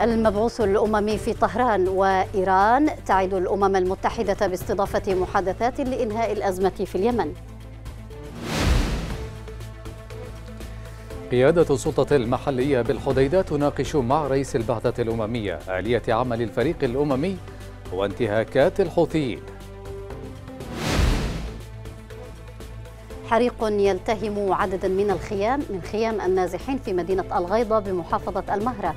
المبعوث الأممي في طهران وإيران تعد الأمم المتحدة باستضافة محادثات لإنهاء الأزمة في اليمن قيادة السلطة المحلية بالحديدة تناقش مع رئيس البعثة الأممية آلية عمل الفريق الأممي وانتهاكات الحوثيين حريق يلتهم عددا من الخيام من خيام النازحين في مدينة الغيضة بمحافظة المهرة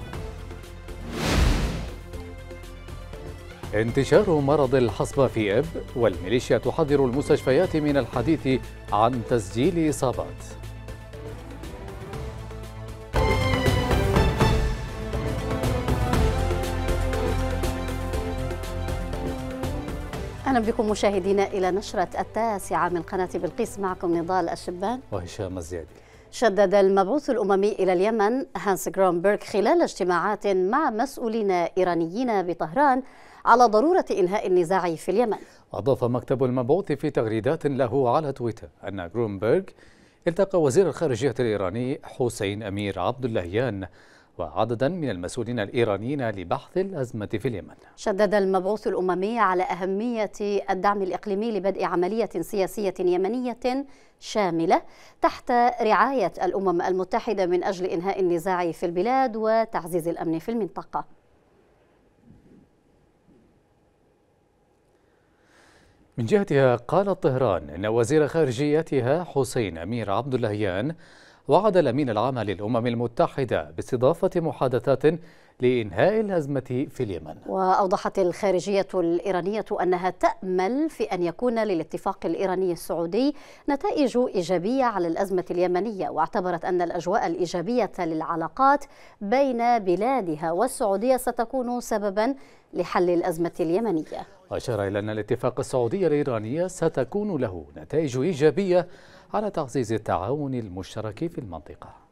انتشار مرض الحصبة في إب والميليشيا تحذر المستشفيات من الحديث عن تسجيل إصابات أهلا بكم مشاهدينا إلى نشرة التاسعة من قناة بلقيس معكم نضال الشبان وهشام الزيادي شدد المبعوث الأممي إلى اليمن هانس جرونبرغ خلال اجتماعات مع مسؤولين إيرانيين بطهران على ضرورة إنهاء النزاع في اليمن أضاف مكتب المبعوث في تغريدات له على تويتر أن جرونبرغ التقى وزير الخارجية الإيراني حسين أمير عبد اللهيان وعددا من المسؤولين الإيرانيين لبحث الأزمة في اليمن شدد المبعوث الأممي على أهمية الدعم الإقليمي لبدء عملية سياسية يمنية شاملة تحت رعاية الأمم المتحدة من أجل إنهاء النزاع في البلاد وتعزيز الأمن في المنطقة من جهتها قالت طهران أن وزير خارجيتها حسين أمير عبد اللهيان وعد الأمين العام للأمم المتحدة باستضافة محادثات لإنهاء الأزمة في اليمن وأوضحت الخارجية الإيرانية أنها تأمل في أن يكون للاتفاق الإيراني السعودي نتائج إيجابية على الأزمة اليمنية واعتبرت أن الأجواء الإيجابية للعلاقات بين بلادها والسعودية ستكون سببا لحل الأزمة اليمنية وأشار إلى أن الاتفاق السعودي الإيراني ستكون له نتائج إيجابية على تعزيز التعاون المشترك في المنطقة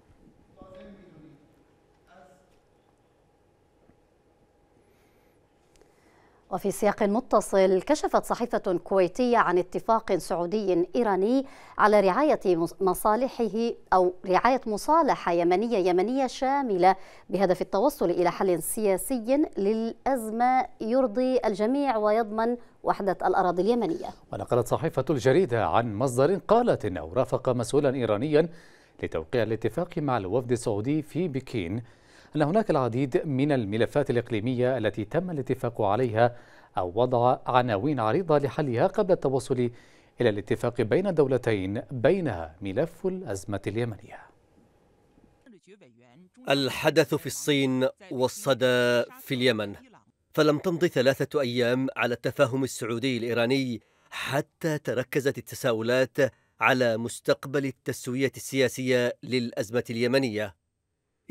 وفي سياق متصل كشفت صحيفة كويتية عن اتفاق سعودي إيراني على رعاية مصالحه أو رعاية مصالحة يمنية يمنية شاملة بهدف التوصل إلى حل سياسي للأزمة يرضي الجميع ويضمن وحدة الأراضي اليمنية ونقلت صحيفة الجريدة عن مصدر قالت أنه رافق مسؤولا إيرانيا لتوقيع الاتفاق مع الوفد السعودي في بكين أن هناك العديد من الملفات الإقليمية التي تم الاتفاق عليها أو وضع عناوين عريضة لحلها قبل التوصل إلى الاتفاق بين الدولتين بينها ملف الأزمة اليمنية الحدث في الصين والصدى في اليمن فلم تمض ثلاثة أيام على التفاهم السعودي الإيراني حتى تركزت التساؤلات على مستقبل التسوية السياسية للأزمة اليمنية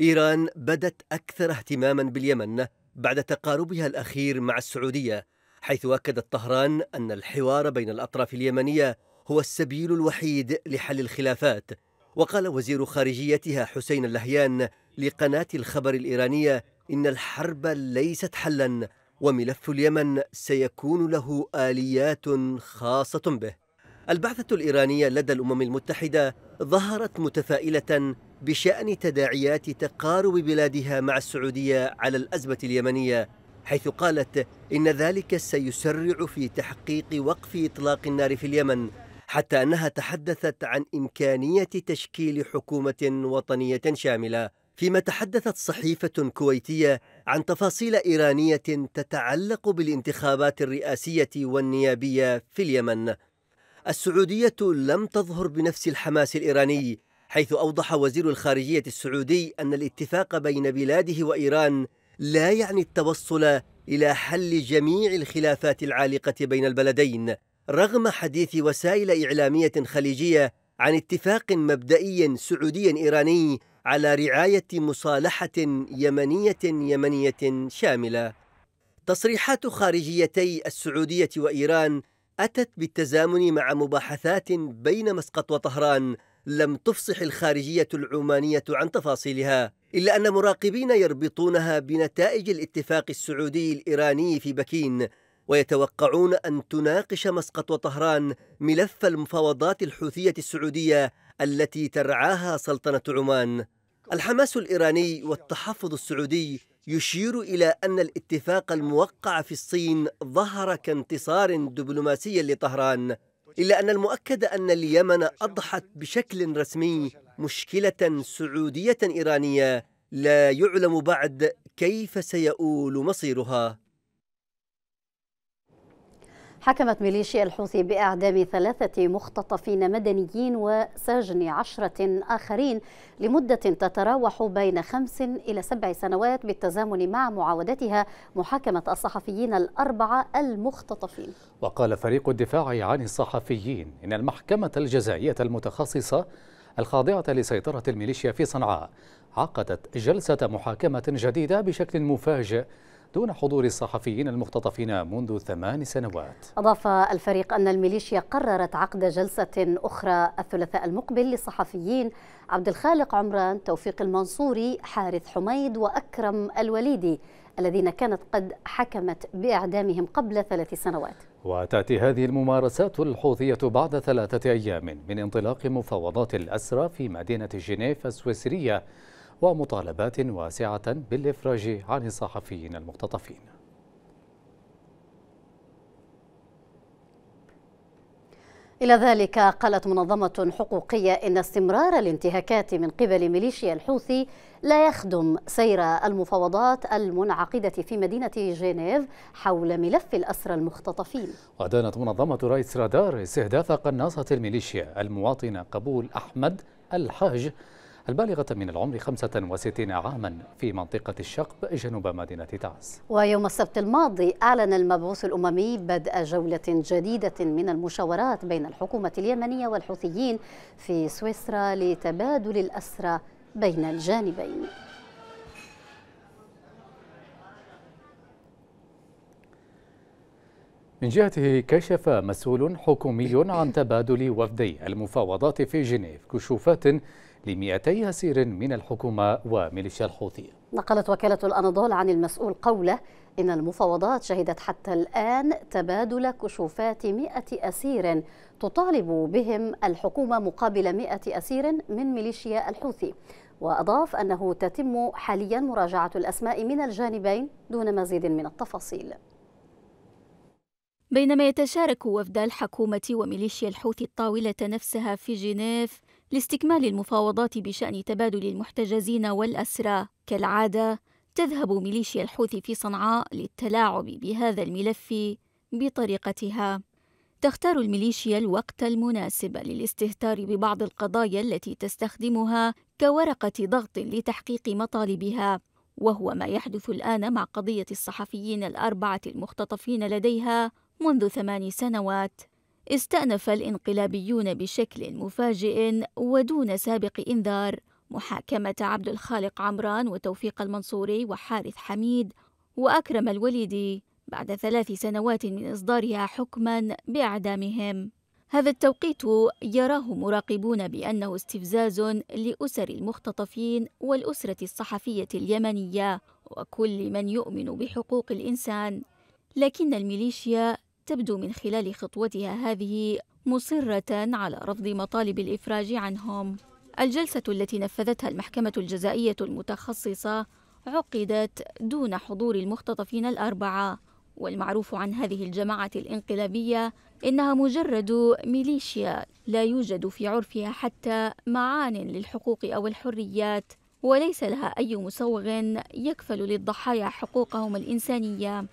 إيران بدت أكثر اهتماما باليمن بعد تقاربها الأخير مع السعودية حيث أكدت طهران أن الحوار بين الأطراف اليمنية هو السبيل الوحيد لحل الخلافات وقال وزير خارجيتها حسين اللهيان لقناة الخبر الإيرانية إن الحرب ليست حلا وملف اليمن سيكون له آليات خاصة به البعثة الإيرانية لدى الأمم المتحدة ظهرت متفائلة بشأن تداعيات تقارب بلادها مع السعودية على الأزمة اليمنية حيث قالت إن ذلك سيسرع في تحقيق وقف إطلاق النار في اليمن حتى أنها تحدثت عن إمكانية تشكيل حكومة وطنية شاملة فيما تحدثت صحيفة كويتية عن تفاصيل إيرانية تتعلق بالانتخابات الرئاسية والنيابية في اليمن السعودية لم تظهر بنفس الحماس الإيراني حيث أوضح وزير الخارجية السعودي أن الاتفاق بين بلاده وإيران لا يعني التوصل إلى حل جميع الخلافات العالقة بين البلدين رغم حديث وسائل إعلامية خليجية عن اتفاق مبدئي سعودي إيراني على رعاية مصالحة يمنية يمنية شاملة تصريحات خارجيتي السعودية وإيران أتت بالتزامن مع مباحثات بين مسقط وطهران لم تفصح الخارجية العمانية عن تفاصيلها إلا أن مراقبين يربطونها بنتائج الاتفاق السعودي الإيراني في بكين ويتوقعون أن تناقش مسقط وطهران ملف المفاوضات الحوثية السعودية التي ترعاها سلطنة عمان الحماس الإيراني والتحفظ السعودي يشير إلى أن الاتفاق الموقع في الصين ظهر كانتصار دبلوماسي لطهران إلا أن المؤكد أن اليمن أضحت بشكل رسمي مشكلة سعودية إيرانية لا يعلم بعد كيف سيؤول مصيرها حكمت ميليشيا الحوثي بإعدام ثلاثة مختطفين مدنيين وسجن عشرة آخرين لمدة تتراوح بين خمس إلى سبع سنوات بالتزامن مع معاودتها محاكمة الصحفيين الأربعة المختطفين وقال فريق الدفاع عن الصحفيين إن المحكمة الجزائية المتخصصة الخاضعة لسيطرة الميليشيا في صنعاء عقدت جلسة محاكمة جديدة بشكل مفاجئ دون حضور الصحفيين المختطفين منذ ثمان سنوات أضاف الفريق أن الميليشيا قررت عقد جلسة أخرى الثلاثاء المقبل للصحفيين عبد الخالق عمران توفيق المنصوري حارث حميد وأكرم الوليدي الذين كانت قد حكمت بإعدامهم قبل ثلاث سنوات وتأتي هذه الممارسات الحوثية بعد ثلاثة أيام من انطلاق مفاوضات الأسرى في مدينة جنيف السويسرية ومطالبات واسعة بالإفراج عن الصحفيين المختطفين إلى ذلك قالت منظمة حقوقية إن استمرار الانتهاكات من قبل ميليشيا الحوثي لا يخدم سير المفاوضات المنعقدة في مدينة جنيف حول ملف الأسرى المختطفين ودانت منظمة رايتس رادار استهداف قناصة الميليشيا المواطنة قبول أحمد الحاج البالغة من العمر 65 عاما في منطقة الشقب جنوب مدينة تعز ويوم السبت الماضي أعلن المبعوث الأممي بدء جولة جديدة من المشاورات بين الحكومة اليمنية والحوثيين في سويسرا لتبادل الأسرى بين الجانبين من جهته كشف مسؤول حكومي عن تبادل وفدي المفاوضات في جنيف كشوفات ل 200 اسير من الحكومه وميليشيا الحوثي. نقلت وكاله الاناضول عن المسؤول قوله إن المفاوضات شهدت حتى الآن تبادل كشوفات 100 أسير تطالب بهم الحكومة مقابل 100 أسير من ميليشيا الحوثي وأضاف أنه تتم حاليا مراجعة الأسماء من الجانبين دون مزيد من التفاصيل بينما يتشارك وفد الحكومة وميليشيا الحوثي الطاولة نفسها في جنيف لاستكمال المفاوضات بشأن تبادل المحتجزين والأسرى كالعادة تذهب ميليشيا الحوثي في صنعاء للتلاعب بهذا الملف بطريقتها تختار الميليشيا الوقت المناسب للاستهتار ببعض القضايا التي تستخدمها كورقة ضغط لتحقيق مطالبها وهو ما يحدث الآن مع قضية الصحفيين الأربعة المختطفين لديها منذ ثمان سنوات استأنف الانقلابيون بشكل مفاجئ ودون سابق إنذار محاكمة عبد الخالق عمران وتوفيق المنصوري وحارث حميد وأكرم الوليدي بعد ثلاث سنوات من إصدارها حكما بإعدامهم هذا التوقيت يراه مراقبون بأنه استفزاز لأسر المختطفين والأسرة الصحفية اليمنية وكل من يؤمن بحقوق الإنسان لكن الميليشيا تبدو من خلال خطوتها هذه مصرة على رفض مطالب الإفراج عنهم الجلسة التي نفذتها المحكمة الجزائية المتخصصة عقدت دون حضور المختطفين الأربعة والمعروف عن هذه الجماعة الانقلابية إنها مجرد ميليشيا لا يوجد في عرفها حتى معان للحقوق أو الحريات وليس لها أي مسوغ يكفل للضحايا حقوقهم الإنسانية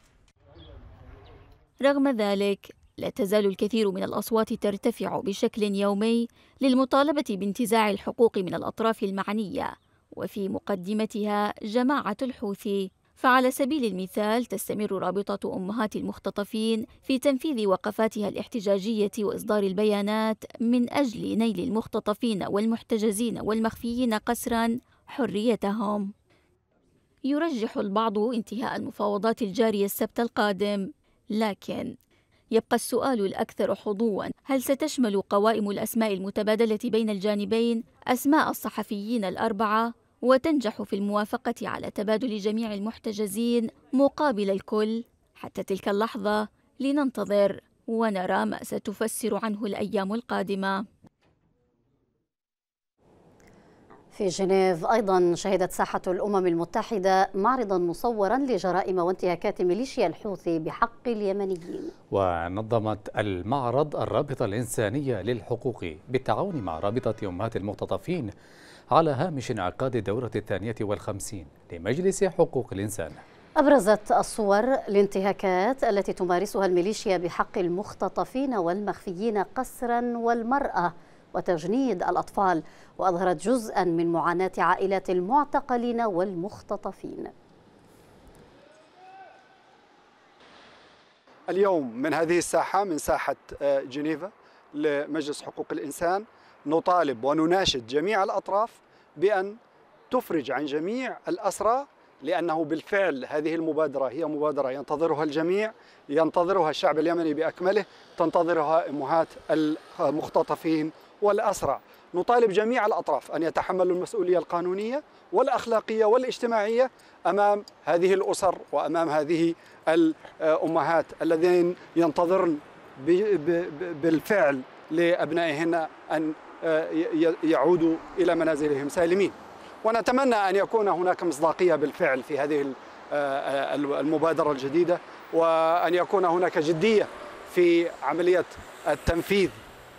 رغم ذلك لا تزال الكثير من الأصوات ترتفع بشكل يومي للمطالبة بانتزاع الحقوق من الأطراف المعنية وفي مقدمتها جماعة الحوثي فعلى سبيل المثال تستمر رابطة أمهات المختطفين في تنفيذ وقفاتها الاحتجاجية وإصدار البيانات من أجل نيل المختطفين والمحتجزين والمخفيين قسرا حريتهم يرجح البعض انتهاء المفاوضات الجارية السبت القادم لكن يبقى السؤال الأكثر حظوا هل ستشمل قوائم الأسماء المتبادلة بين الجانبين أسماء الصحفيين الأربعة وتنجح في الموافقة على تبادل جميع المحتجزين مقابل الكل حتى تلك اللحظة لننتظر ونرى ما ستفسر عنه الأيام القادمة في جنيف أيضا شهدت ساحة الأمم المتحدة معرضا مصورا لجرائم وانتهاكات ميليشيا الحوثي بحق اليمنيين ونظمت المعرض الرابطة الإنسانية للحقوق بالتعاون مع رابطة أمهات المختطفين على هامش انعقاد الدورة الثانية والخمسين لمجلس حقوق الإنسان أبرزت الصور الانتهاكات التي تمارسها الميليشيا بحق المختطفين والمخفيين قسرا والمرأة وتجنيد الأطفال وأظهرت جزءا من معاناة عائلات المعتقلين والمختطفين اليوم من هذه الساحة من ساحة آه، جنيفا لمجلس حقوق الإنسان نطالب ونناشد جميع الأطراف بأن تفرج عن جميع الأسرى لأنه بالفعل هذه المبادرة هي مبادرة ينتظرها الجميع ينتظرها الشعب اليمني بأكمله تنتظرها أمهات المختطفين والأسرع نطالب جميع الأطراف أن يتحملوا المسؤولية القانونية والأخلاقية والاجتماعية أمام هذه الأسر وأمام هذه الأمهات الذين ينتظرن بالفعل لأبنائهن أن آه، يعودوا إلى منازلهم سالمين ونتمنى أن يكون هناك مصداقية بالفعل في هذه آه، المبادرة الجديدة وأن يكون هناك جدية في عملية التنفيذ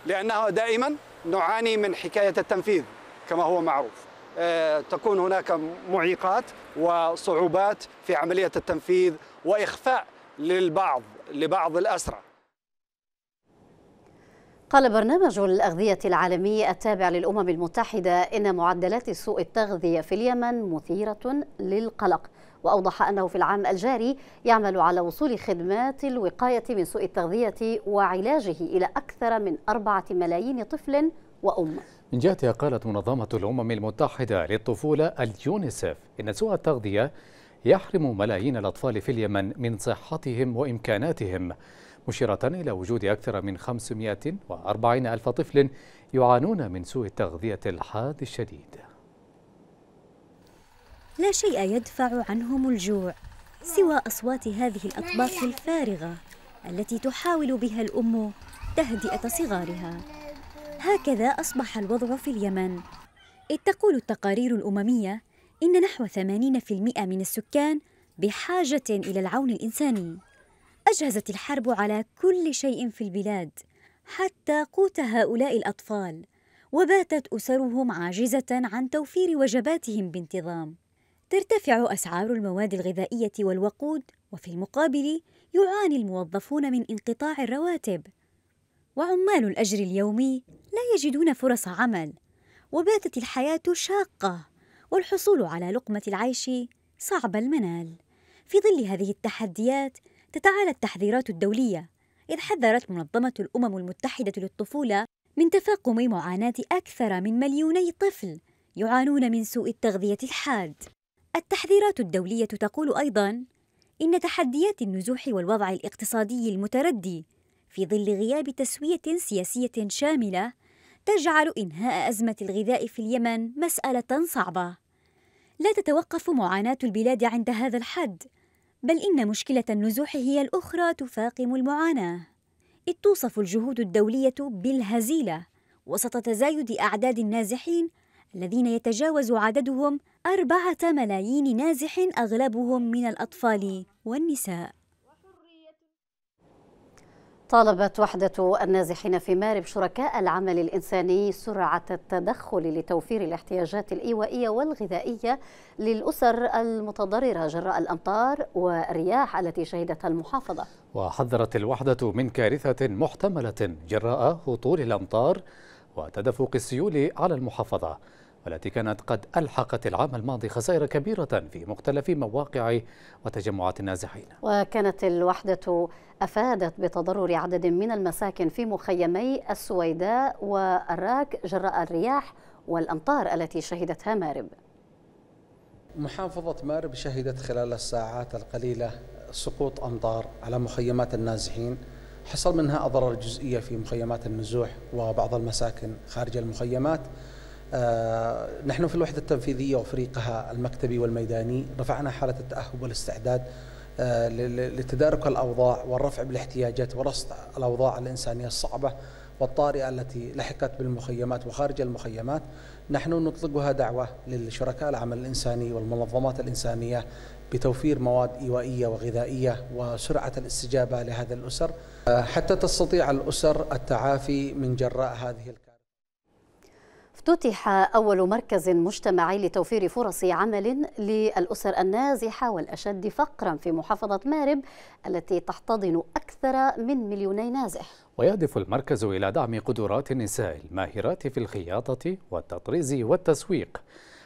لأنها دائما نعاني من حكاية التنفيذ كما هو معروف آه، تكون هناك معيقات وصعوبات في عملية التنفيذ وإخفاء للبعض لبعض الأسرى قال برنامج الأغذية العالمي التابع للأمم المتحدة إن معدلات سوء التغذية في اليمن مثيرة للقلق وأوضح أنه في العام الجاري يعمل على وصول خدمات الوقاية من سوء التغذية وعلاجه إلى أكثر من أربعة ملايين طفل وأم من جهتها قالت منظمة الأمم المتحدة للطفولة اليونيسف إن سوء التغذية يحرم ملايين الأطفال في اليمن من صحتهم وإمكاناتهم مشيرة إلى وجود أكثر من 540 ألف طفل يعانون من سوء التغذية الحاد الشديد لا شيء يدفع عنهم الجوع سوى أصوات هذه الأطباق الفارغة التي تحاول بها الأم تهدئة صغارها هكذا أصبح الوضع في اليمن إذ تقول التقارير الأممية إن نحو 80% من السكان بحاجة إلى العون الإنساني أجهزت الحرب على كل شيء في البلاد حتى قوت هؤلاء الأطفال وباتت أسرهم عاجزة عن توفير وجباتهم بانتظام ترتفع أسعار المواد الغذائية والوقود وفي المقابل يعاني الموظفون من انقطاع الرواتب وعمال الأجر اليومي لا يجدون فرص عمل وباتت الحياة شاقة والحصول على لقمة العيش صعب المنال في ظل هذه التحديات تتعالى التحذيرات الدولية إذ حذرت منظمة الأمم المتحدة للطفولة من تفاقم معاناة أكثر من مليوني طفل يعانون من سوء التغذية الحاد التحذيرات الدولية تقول أيضاً إن تحديات النزوح والوضع الاقتصادي المتردي في ظل غياب تسوية سياسية شاملة تجعل إنهاء أزمة الغذاء في اليمن مسألة صعبة. لا تتوقف معاناة البلاد عند هذا الحد، بل إن مشكلة النزوح هي الأخرى تفاقم المعاناة. إذ توصف الجهود الدولية بالهزيلة وسط تزايد أعداد النازحين الذين يتجاوز عددهم أربعة ملايين نازح أغلبهم من الأطفال والنساء طالبت وحدة النازحين في مارب شركاء العمل الإنساني سرعة التدخل لتوفير الاحتياجات الإيوائية والغذائية للأسر المتضررة جراء الأمطار والرياح التي شهدتها المحافظة وحذرت الوحدة من كارثة محتملة جراء هطول الأمطار وتدفق السيول على المحافظة والتي كانت قد ألحقت العام الماضي خسائر كبيرة في مختلف مواقع وتجمعات النازحين وكانت الوحدة أفادت بتضرر عدد من المساكن في مخيمي السويداء والراك جراء الرياح والأمطار التي شهدتها مارب محافظة مارب شهدت خلال الساعات القليلة سقوط أمطار على مخيمات النازحين حصل منها أضرار جزئية في مخيمات النزوح وبعض المساكن خارج المخيمات آه، نحن في الوحدة التنفيذية وفريقها المكتبي والميداني رفعنا حالة التأهب والاستعداد آه، لتدارك الأوضاع والرفع بالاحتياجات ورصد الأوضاع الإنسانية الصعبة والطارئة التي لحقت بالمخيمات وخارج المخيمات نحن نطلقها دعوة للشركاء العمل الإنساني والمنظمات الإنسانية بتوفير مواد إيوائية وغذائية وسرعة الاستجابة لهذه الأسر آه، حتى تستطيع الأسر التعافي من جراء هذه الكارثة افتتح أول مركز مجتمعي لتوفير فرص عمل للأسر النازحة والأشد فقرا في محافظة مارب التي تحتضن أكثر من مليوني نازح ويهدف المركز إلى دعم قدرات النساء الماهرات في الخياطة والتطريز والتسويق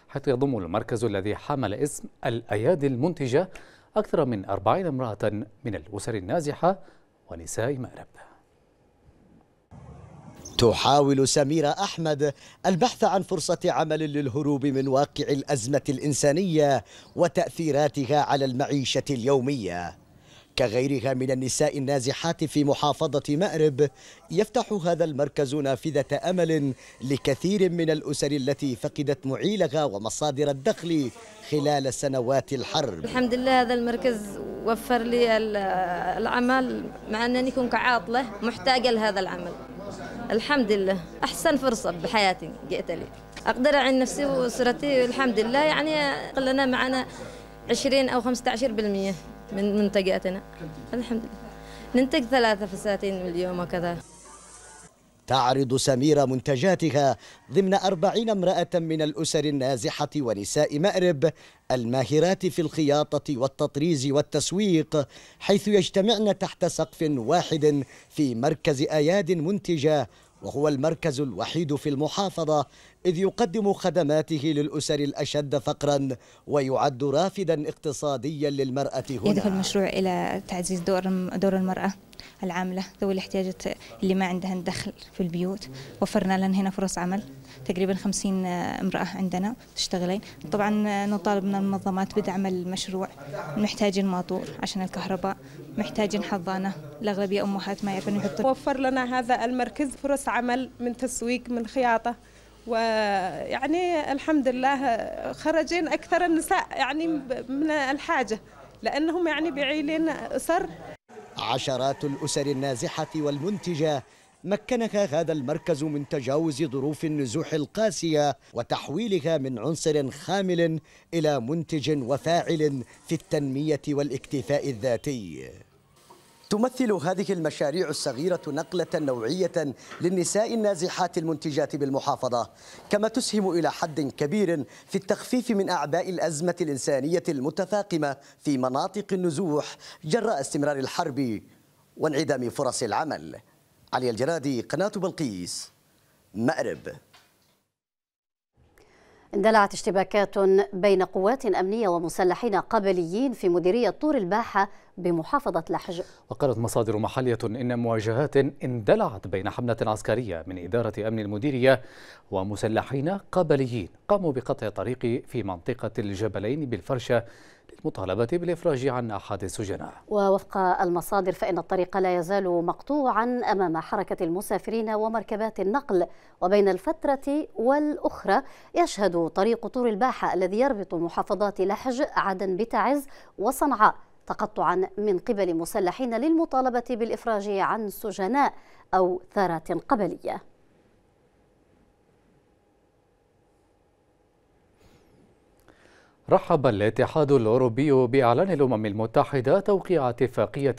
حيث يضم المركز الذي حمل اسم الأيادي المنتجة أكثر من 40 امرأة من الأسر النازحة ونساء مأرب تحاول سميرة أحمد البحث عن فرصة عمل للهروب من واقع الأزمة الإنسانية وتأثيراتها على المعيشة اليومية كغيرها من النساء النازحات في محافظة مأرب يفتح هذا المركز نافذة أمل لكثير من الأسر التي فقدت معيلها ومصادر الدخل خلال سنوات الحرب الحمد لله هذا المركز وفر لي العمل مع أنني كنت عاطلة محتاجة لهذا العمل الحمد لله أحسن فرصة بحياتي جئت لي أقدر عن نفسي وأسرتي الحمد لله يعني قلنا معنا 20 أو 15% من منتجاتنا الحمد لله ننتج ثلاثة فساتين من اليوم وكذا تعرض سميرة منتجاتها ضمن أربعين امرأة من الأسر النازحة ونساء مأرب الماهرات في الخياطة والتطريز والتسويق حيث يجتمعن تحت سقف واحد في مركز أياد منتجة وهو المركز الوحيد في المحافظة إذ يقدم خدماته للأسر الأشد فقرا ويعد رافدا اقتصاديا للمرأة هنا يدخل المشروع إلى تعزيز دور, دور المرأة العاملة ذوي الاحتياجات اللي ما عندها دخل في البيوت وفرنا لهم هنا فرص عمل تقريبا 50 امرأة عندنا تشتغلين طبعا نطالب من المنظمات بدعم المشروع محتاجين ماطور عشان الكهرباء محتاجين حضانة الأغلبية أمهات ما يعرفون يحطون وفر لنا هذا المركز فرص عمل من تسويق من خياطة ويعني الحمد لله خرجين أكثر النساء يعني من الحاجة لأنهم يعني بعيلين أسر عشرات الأسر النازحة والمنتجة مكنك هذا المركز من تجاوز ظروف النزوح القاسية وتحويلها من عنصر خامل إلى منتج وفاعل في التنمية والاكتفاء الذاتي تمثل هذه المشاريع الصغيرة نقلة نوعية للنساء النازحات المنتجات بالمحافظة كما تسهم إلى حد كبير في التخفيف من أعباء الأزمة الإنسانية المتفاقمة في مناطق النزوح جراء استمرار الحرب وانعدام فرص العمل علي الجرادي قناة بلقيس مأرب اندلعت اشتباكات بين قوات أمنية ومسلحين قبليين في مديرية طور الباحة بمحافظة لحج وقالت مصادر محلية إن مواجهات اندلعت بين حملة عسكرية من إدارة أمن المديرية ومسلحين قبليين قاموا بقطع طريق في منطقة الجبلين بالفرشة للمطالبة بالإفراج عن أحد السجناء ووفق المصادر فإن الطريق لا يزال مقطوعا أمام حركة المسافرين ومركبات النقل وبين الفترة والأخرى يشهد طريق طور الباحة الذي يربط محافظات لحج عدن بتعز وصنعاء تقطعا من قبل مسلحين للمطالبة بالإفراج عن سجناء أو ثارات قبلية رحب الاتحاد الأوروبي بإعلان الأمم المتحدة توقيع اتفاقية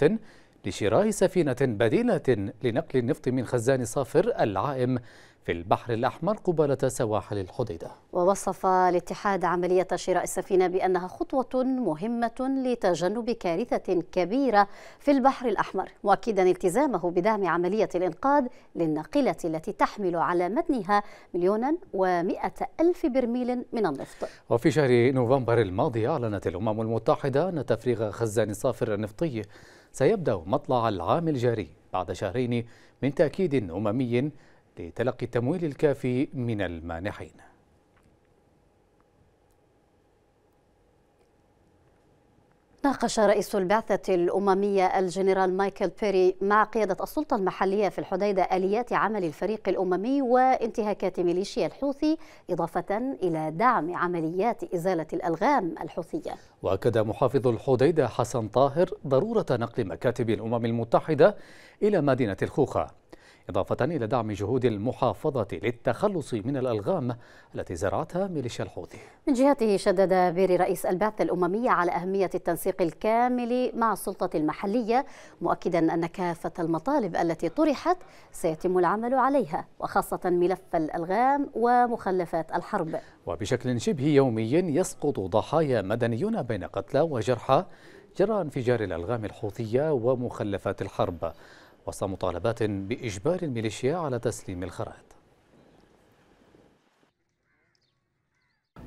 لشراء سفينة بديلة لنقل النفط من خزان صافر العائم في البحر الأحمر قبالة سواحل الحديدة ووصف الاتحاد عملية شراء السفينة بأنها خطوة مهمة لتجنب كارثة كبيرة في البحر الأحمر مؤكدا التزامه بدعم عملية الإنقاذ للناقلة التي تحمل على متنها مليونا ومئة ألف برميل من النفط وفي شهر نوفمبر الماضي أعلنت الأمم المتحدة أن تفريغ خزان صافر النفطي سيبدأ مطلع العام الجاري بعد شهرين من تأكيد أممي لتلقي التمويل الكافي من المانحين ناقش رئيس البعثة الأممية الجنرال مايكل بيري مع قيادة السلطة المحلية في الحديدة آليات عمل الفريق الأممي وانتهاكات ميليشيا الحوثي إضافة إلى دعم عمليات إزالة الألغام الحوثية وأكد محافظ الحديدة حسن طاهر ضرورة نقل مكاتب الأمم المتحدة إلى مدينة الخوخة إضافة إلى دعم جهود المحافظة للتخلص من الألغام التي زرعتها ميليشيا الحوثي من جهته شدد بيري رئيس البعثة الأممية على أهمية التنسيق الكامل مع السلطة المحلية مؤكدا أن كافة المطالب التي طرحت سيتم العمل عليها وخاصة ملف الألغام ومخلفات الحرب وبشكل شبه يومي يسقط ضحايا مدنيون بين قتلى وجرحى جراء انفجار الألغام الحوثية ومخلفات الحرب وسط مطالبات بإجبار الميليشيا على تسليم الخرائط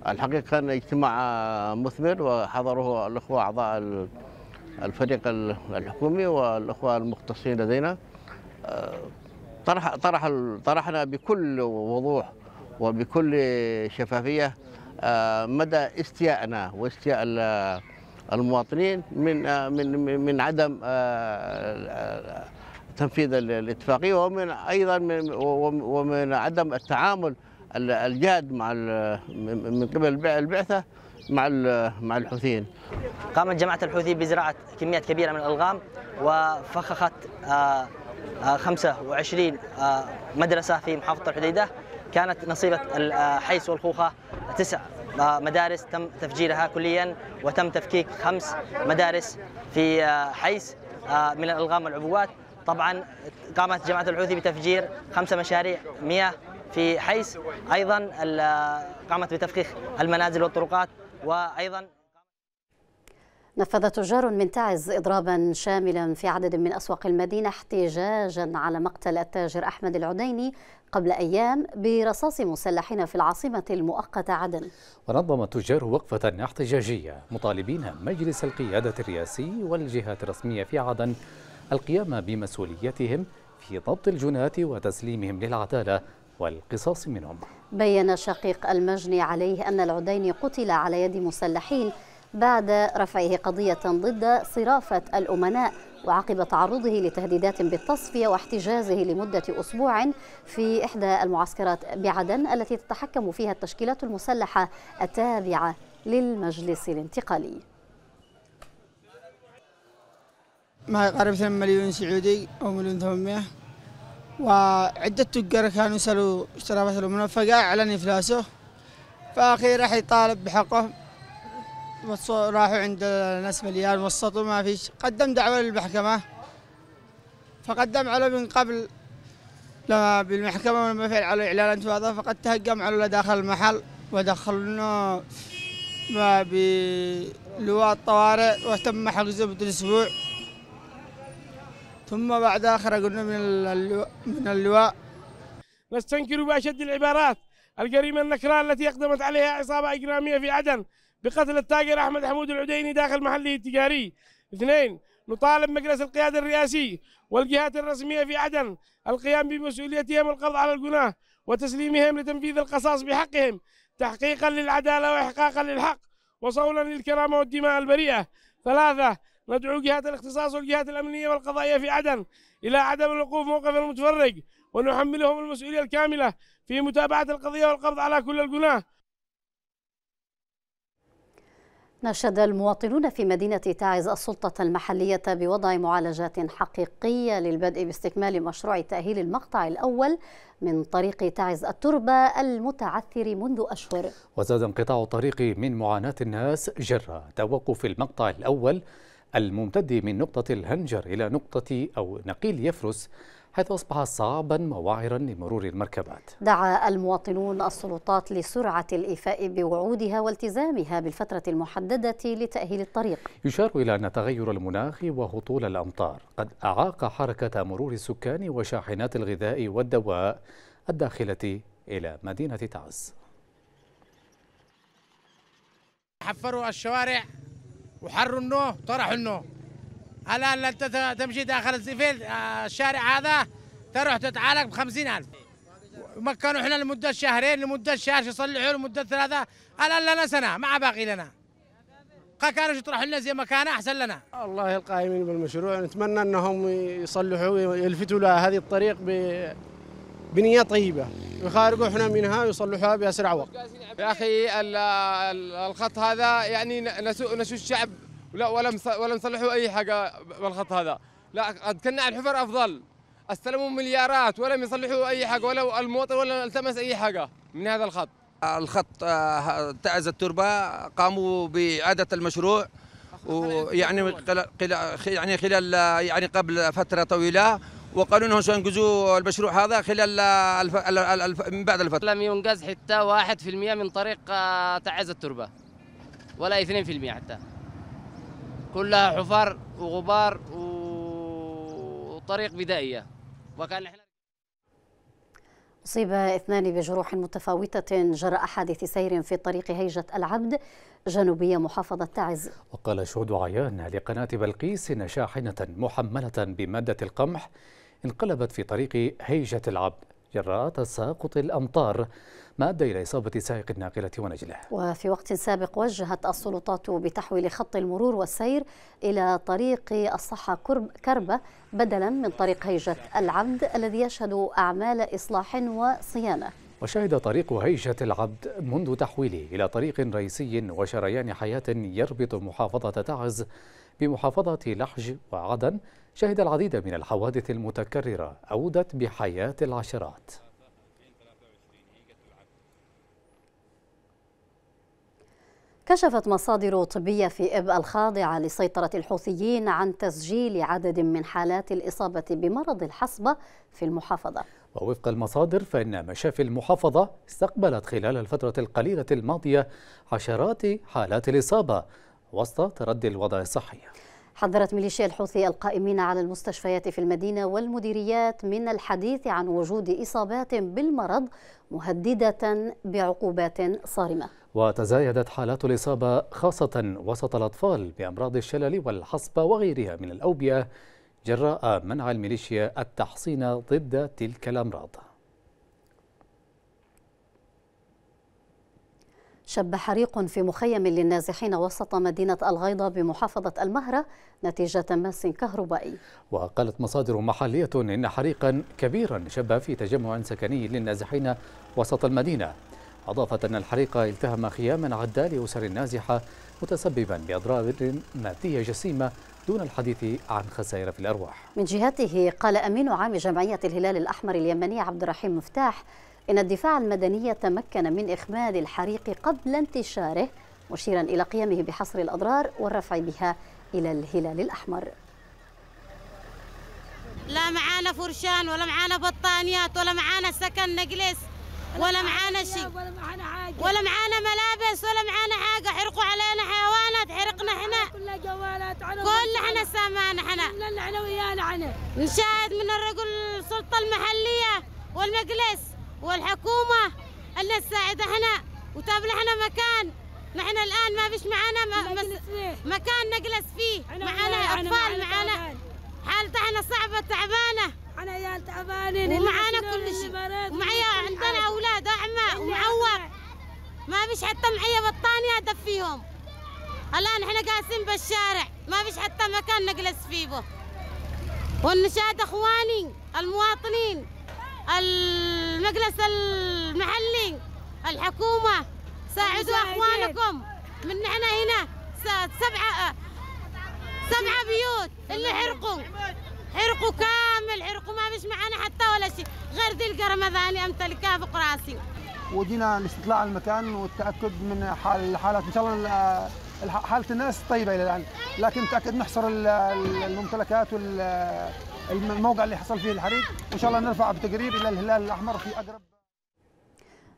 الحقيقة كان اجتماع مثمر وحضره الأخوة أعضاء الفريق الحكومي والأخوة المختصين لدينا آه، طرح طرح طرحنا بكل وضوح وبكل شفافية آه، مدى استيائنا واستياء المواطنين من آه، من من عدم تنفيذ الاتفاقيه ومن ايضا من ومن عدم التعامل الجاد مع من قبل البعثه مع مع الحوثيين. قامت جماعه الحوثي بزراعه كميات كبيره من الالغام وفخخت 25 آه، آه، آه، مدرسه في محافظه الحديده كانت نصيبه الحيس والخوخه تسع مدارس تم تفجيرها كليا وتم تفكيك خمس مدارس في حيس من الالغام والعبوات طبعا قامت جماعة الحوثي بتفجير خمسة مشاريع مياه في حيس أيضا قامت بتفخيخ المنازل والطرقات وأيضا نفذ تجار من تعز إضرابا شاملا في عدد من أسواق المدينة احتجاجا على مقتل التاجر أحمد العديني قبل أيام برصاص مسلحين في العاصمة المؤقتة عدن ونظم التجار وقفة احتجاجية مطالبين مجلس القيادة الرئاسي والجهات الرسمية في عدن القيام بمسؤوليتهم في ضبط الجناة وتسليمهم للعدالة والقصاص منهم بيّن شقيق المجني عليه أن العديني قتل على يد مسلحين بعد رفعه قضية ضد صرافة الأمناء وعقب تعرضه لتهديدات بالتصفية واحتجازه لمدة أسبوع في إحدى المعسكرات بعدن التي تتحكم فيها التشكيلات المسلحة التابعة للمجلس الانتقالي ما يقارب 2 مليون سعودي أو مليون 800 وعدة تجار كانوا يسألوا اشترافات المنفقة أعلن إفلاسه فأخي راح يطالب بحقه راحوا عند ناس مليان وسطوا ما فيش قدم دعوة للمحكمة فقدم على من قبل لما بالمحكمة ولما فعل على إعلان انتفاضة فقد تهجم على داخل المحل ودخلنا بلواء الطوارئ وتم حجزه بدون أسبوع ثم بعدها خرجنا من اللواء من اللواء نستنكر بأشد العبارات الجريمة النكراء التي أقدمت عليها عصابة إجرامية في عدن بقتل التاجر أحمد حمود العديني داخل محله التجاري اثنين نطالب مجلس القيادة الرئاسي والجهات الرسمية في عدن القيام بمسؤوليتهم القضاء على الجناه وتسليمهم لتنفيذ القصاص بحقهم تحقيقا للعدالة وإحقاقا للحق وصولا للكرامة والدماء البريئة ثلاثة ندعو جهات الاختصاص والجهات الأمنية والقضائية في عدن إلى عدم الوقوف موقف المتفرج ونحملهم المسؤولية الكاملة في متابعة القضية والقبض على كل الجناه ناشد المواطنون في مدينة تعز السلطة المحلية بوضع معالجات حقيقية للبدء باستكمال مشروع تأهيل المقطع الأول من طريق تعز التربة المتعثر منذ أشهر وزاد انقطاع الطريق من معاناة الناس جرى توقف المقطع الأول الممتد من نقطة الهنجر إلى نقطة أو نقيل يفرس حيث أصبح صعبا ووعرا لمرور المركبات دعا المواطنون السلطات لسرعة الإيفاء بوعودها والتزامها بالفترة المحددة لتأهيل الطريق يشار إلى أن تغير المناخ وهطول الأمطار قد أعاق حركة مرور السكان وشاحنات الغذاء والدواء الداخلة إلى مدينة تعز حفروا الشوارع وحروا النوه طرحوا النوه الان انت تمشي داخل الزفيل آه، الشارع هذا تروح تتعالج ب 50000 مكنوا احنا لمده شهرين لمده شهر يصلحوا لمده ثلاثه الان لنا سنه ما باقي لنا كانوا يطرحوا لنا زي ما كان احسن لنا والله القائمين بالمشروع نتمنى انهم يصلحوا ويلفتوا لهذه الطريق ب بنيه طيبه احنا منها ويصلحوها باسرع وقت. يا اخي الخط هذا يعني نسو الشعب ولا ولا ولا اي حاجه بالخط هذا، لا قد كنا على الحفر افضل. استلموا مليارات ولم يصلحوا اي حاجه ولا المواطن ولا التمس اي حاجه من هذا الخط. الخط آه، تعز التربه قاموا باعاده المشروع ويعني يعني خلال يعني قبل فتره طويله وقالوا انهم سينجزوا المشروع هذا خلال الف... الف... من بعد الفتره لم ينجز حتى 1% من طريق آه، تعز التربه ولا 2% حتى كلها حفر وغبار وطريق بدائيه وكان احنا أصيب اثنان بجروح متفاوتة جراء حادث سير في طريق هيجة العبد جنوبية محافظة تعز وقال شهود عيان لقناة بلقيس إن شاحنة محملة بمادة القمح انقلبت في طريق هيجة العبد جراء تساقط الأمطار ما أدى إلى إصابة سائق الناقلة ونجله وفي وقت سابق وجهت السلطات بتحويل خط المرور والسير إلى طريق الصحة كربة بدلا من طريق هيجة العبد الذي يشهد أعمال إصلاح وصيانة وشهد طريق هيجة العبد منذ تحويله إلى طريق رئيسي وشريان حياة يربط محافظة تعز بمحافظة لحج وعدن شهد العديد من الحوادث المتكررة أودت بحياة العشرات كشفت مصادر طبية في إب الخاضعة لسيطرة الحوثيين عن تسجيل عدد من حالات الإصابة بمرض الحصبة في المحافظة ووفق المصادر فإن مشافي المحافظة استقبلت خلال الفترة القليلة الماضية عشرات حالات الإصابة وسط تردي الوضع الصحي حذرت ميليشيا الحوثي القائمين على المستشفيات في المدينة والمديريات من الحديث عن وجود إصابات بالمرض مهددة بعقوبات صارمة وتزايدت حالات الإصابة خاصة وسط الأطفال بأمراض الشلل والحصبة وغيرها من الأوبئة جراء منع الميليشيا التحصين ضد تلك الأمراض شب حريق في مخيم للنازحين وسط مدينة الغيضة بمحافظة المهرة نتيجة ماس كهربائي وقالت مصادر محلية إن حريقا كبيرا شب في تجمع سكني للنازحين وسط المدينة أضافت أن الحريق التهم خياما عدة لأسر النازحة متسببا بأضرار مادية جسيمة دون الحديث عن خسائر في الأرواح من جهته قال أمين عام جمعية الهلال الأحمر اليمني عبد الرحيم مفتاح إن الدفاع المدني تمكن من إخماد الحريق قبل انتشاره مشيرا إلى قيامه بحصر الأضرار والرفع بها إلى الهلال الأحمر لا معانا فرشان ولا معانا بطانيات ولا معانا سكن نجلس ولا معانا شيء ولا معانا ملابس ولا معانا حاجة حرقوا علينا حيوانات حرقنا احنا كل جوالات كل احنا سامان احنا احنا ويانا احنا نشاهد من الرجل السلطة المحلية والمجلس والحكومة اللي تساعد احنا وتاب احنا مكان نحن الآن ما فيش معنا مكان نجلس فيه معنا أطفال معنا حالتنا صعبة تعبانة أنا يا تعبانين ومعانا كل شيء ومعي عندنا أولاد أعمى ومعوق ما فيش حتى معي بطانية أدفيهم الآن إحنا قاسين بالشارع ما فيش حتى مكان نجلس فيه به والنشاد إخواني المواطنين ال المجلس المحلي الحكومة ساعدوا أخوانكم من نحن هنا سبعة آه، سبعة بيوت اللي حرقوا حرقوا كامل حرقوا ما فيش معانا حتى ولا شيء غير دي القرمة ذاني أمتلكها فوق راسي ودينا لاستطلاع المكان والتأكد من حال الحالات إن شاء الله آه، حالة الناس طيبة إلى الآن لكن تأكد نحصر الممتلكات وال الموقع اللي حصل فيه الحريق وان شاء الله نرفع بتقرير الى الهلال الاحمر في اقرب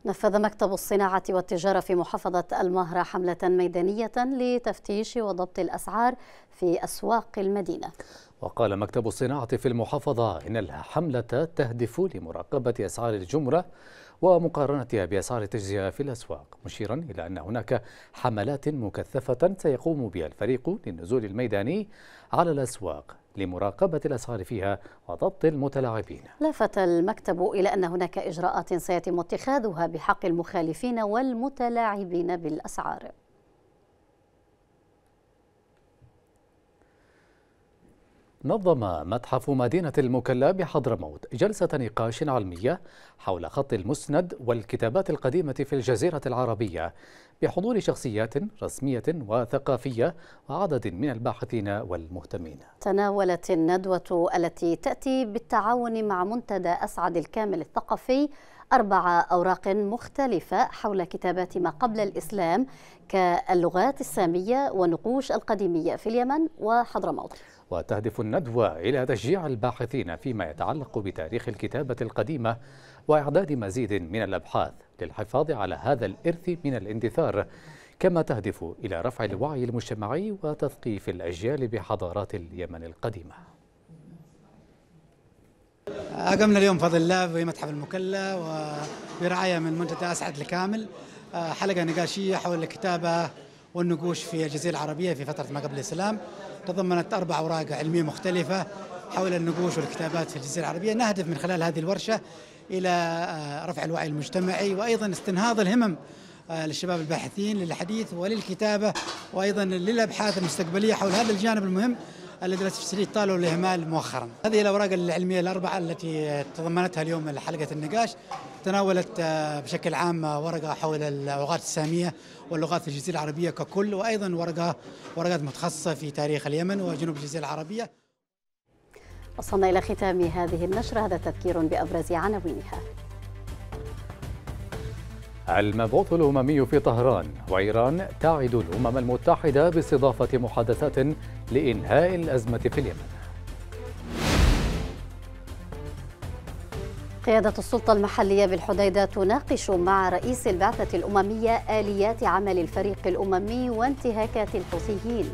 نفذ مكتب الصناعة والتجارة في محافظة المهرة حملة ميدانية لتفتيش وضبط الأسعار في أسواق المدينة وقال مكتب الصناعة في المحافظة إن الحملة تهدف لمراقبة أسعار الجمرة ومقارنتها بأسعار التجزئة في الأسواق مشيرا إلى أن هناك حملات مكثفة سيقوم بها الفريق للنزول الميداني على الأسواق لمراقبة الأسعار فيها وضبط المتلاعبين لفت المكتب إلى أن هناك إجراءات سيتم اتخاذها بحق المخالفين والمتلاعبين بالأسعار نظم متحف مدينة المكلا بحضرموت جلسة نقاش علمية حول خط المسند والكتابات القديمة في الجزيرة العربية بحضور شخصيات رسمية وثقافية وعدد من الباحثين والمهتمين تناولت الندوة التي تأتي بالتعاون مع منتدى أسعد الكامل الثقافي أربع أوراق مختلفة حول كتابات ما قبل الإسلام كاللغات السامية ونقوش القديمية في اليمن وحضرموت وتهدف الندوة إلى تشجيع الباحثين فيما يتعلق بتاريخ الكتابة القديمة وإعداد مزيد من الأبحاث للحفاظ على هذا الإرث من الاندثار كما تهدف إلى رفع الوعي المجتمعي وتثقيف الأجيال بحضارات اليمن القديمة أقمنا اليوم بفضل الله بمتحف المكلا وبرعاية من منتدى أسعد الكامل آه، حلقة نقاشية حول الكتابة والنقوش في الجزيرة العربية في فترة ما قبل الإسلام تضمنت أربع أوراق علمية مختلفة حول النقوش والكتابات في الجزيرة العربية نهدف من خلال هذه الورشة إلى آه، رفع الوعي المجتمعي وأيضا استنهاض الهمم آه، للشباب الباحثين للحديث وللكتابة وأيضا للأبحاث المستقبلية حول هذا الجانب المهم الذي الاستفسارية طالوا الإهمال مؤخرا هذه الأوراق العلمية الأربعة التي تضمنتها اليوم حلقة النقاش تناولت آه، بشكل عام ورقة حول الأوقات السامية واللغات الجزيرة العربية ككل وأيضا ورقة ورقات متخصصة في تاريخ اليمن وجنوب الجزيرة العربية وصلنا إلى ختام هذه النشرة هذا تذكير بأبرز عناوينها المبعوث الأممي في طهران وإيران تعد الأمم المتحدة باستضافة محادثات لإنهاء الأزمة في اليمن قيادة السلطة المحلية بالحديدة تناقش مع رئيس البعثة الأممية آليات عمل الفريق الأممي وانتهاكات الحوثيين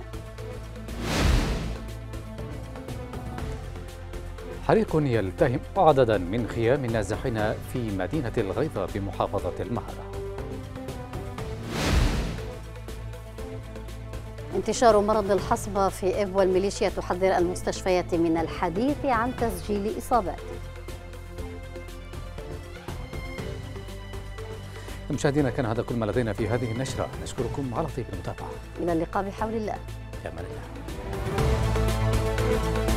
حريق يلتهم عددا من خيام النازحين في مدينة الغيضة بمحافظة المهرة انتشار مرض الحصبة في إب والميليشيا تحذر المستشفيات من الحديث عن تسجيل إصابات مشاهدينا كان هذا كل ما لدينا في هذه النشرة نشكركم على طيب المتابعة إلى اللقاء بحول الله يا الله